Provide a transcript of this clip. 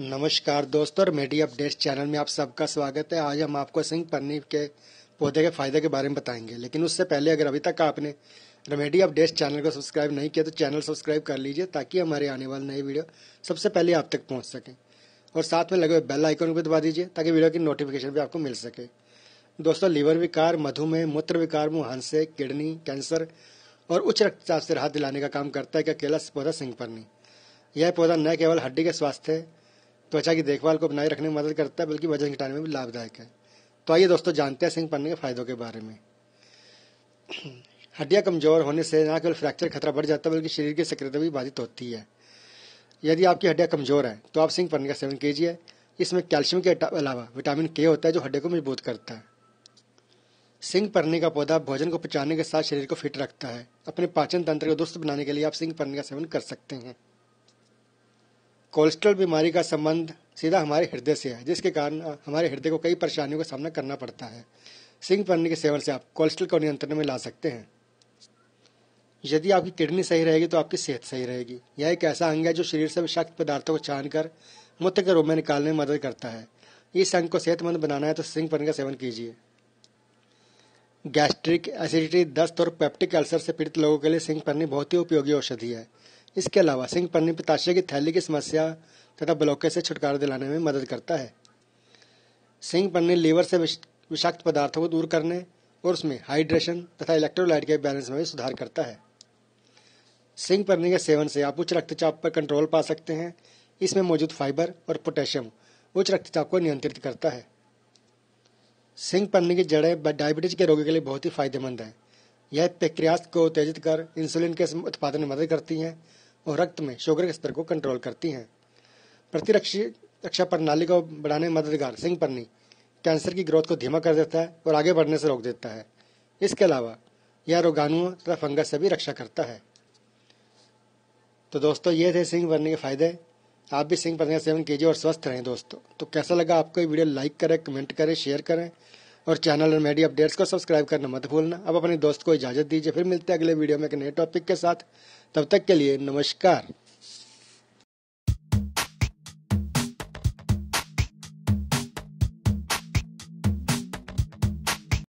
नमस्कार दोस्तों और मीडिया अपडेट्स चैनल में आप सबका स्वागत है आज हम आपको सिंह पन्नी के पौधे के फायदे के बारे में बताएंगे लेकिन उससे पहले अगर अभी तक आपने रेमेडी अपडेट्स चैनल को सब्सक्राइब नहीं किया तो चैनल सब्सक्राइब कर लीजिए ताकि हमारे आने वाले नए वीडियो सबसे पहले आप तक पहुँच सकें और साथ में लगे हुए बेल आइकन भी दबा दीजिए ताकि वीडियो की नोटिफिकेशन भी आपको मिल सके दोस्तों लीवर विकार मधुमेह मूत्र विकार मुहांसे किडनी कैंसर और उच्च रक्तचाप से राहत दिलाने का काम करता है क्या केला पौधा सिंह पन्नी यह पौधा न केवल हड्डी के स्वास्थ्य त्वचा की देखभाल को बनाए रखने में मदद करता है बल्कि वजन घटाने में भी लाभदायक है तो आइए दोस्तों जानते हैं सिंह पन्ने के फायदों के बारे में हड्डियां कमजोर होने से ना केवल फ्रैक्चर खतरा बढ़ जाता है बल्कि शरीर की सक्रियता भी बाधित होती है यदि आपकी हड्डियाँ कमजोर है तो आप सिंह पन्ने का सेवन कीजिए इसमें कैल्शियम के अलावा विटामिन के होता है जो हड्डी को मजबूत करता है सिंह पन्ने का पौधा भोजन को पचाने के साथ शरीर को फिट रखता है अपने पाचन तंत्र को दुरुस्त बनाने के लिए आप सिंह पन्ने का सेवन कर सकते हैं कोलेस्ट्रॉल बीमारी का संबंध सीधा हमारे हृदय से है जिसके कारण हमारे हृदय को कई परेशानियों का सामना करना पड़ता है सिंह पन्नी के सेवन से आप कोलेस्ट्रॉल को नियंत्रण में ला सकते हैं यदि आपकी किडनी सही रहेगी तो आपकी सेहत सही रहेगी यह एक ऐसा अंग है जो शरीर से विषाक्त पदार्थों को छान कर मूत्र के रूप में निकालने में मदद करता है इस अंग को सेहतमंद बनाना है तो सिंह पन्नी का सेवन कीजिए गैस्ट्रिक एसिडिटी दस्त और पेप्टिक अल्सर से पीड़ित लोगों के लिए सिंह पन्नी बहुत ही उपयोगी औषधि है इसके अलावा सिंह पन्नी पिताशय की थैली की समस्या तथा ब्लॉके से छुटकारा दिलाने में मदद करता है सिंह पन्नी लीवर से विषाक्त पदार्थों को दूर करने और उसमें हाइड्रेशन तथा इलेक्ट्रोलाइट के बैलेंस में सुधार करता है सिंह पन्नी के सेवन से आप उच्च रक्तचाप पर कंट्रोल पा सकते हैं इसमें मौजूद फाइबर और पोटेशियम उच्च रक्तचाप को नियंत्रित करता है सिंह पन्नी की जड़ें डायबिटीज के रोगी के लिए बहुत ही फायदेमंद है यह पेक्रियास को उत्तेजित कर इंसुलिन के उत्पादन में मदद करती हैं और रक्त में शुगर के स्तर को कंट्रोल करती हैं रक्षा प्रणाली को बढ़ाने में मददगार सिंह पन्नी कैंसर की ग्रोथ को धीमा कर देता है और आगे बढ़ने से रोक देता है इसके अलावा यह रोगाणुओं तथा फंगस से भी रक्षा करता है तो दोस्तों ये थे सिंह पन्नी के फायदे आप भी सिंह पन्नी का सेवन कीजिए और स्वस्थ रहें दोस्तों तो कैसा लगा आपको ये वीडियो लाइक करें कमेंट करें शेयर करें और चैनल और मीडिया अपडेट्स को सब्सक्राइब करना मत भूलना अब अपने दोस्त को इजाज़त दीजिए फिर मिलते हैं अगले वीडियो में एक नए टॉपिक के साथ तब तक के लिए नमस्कार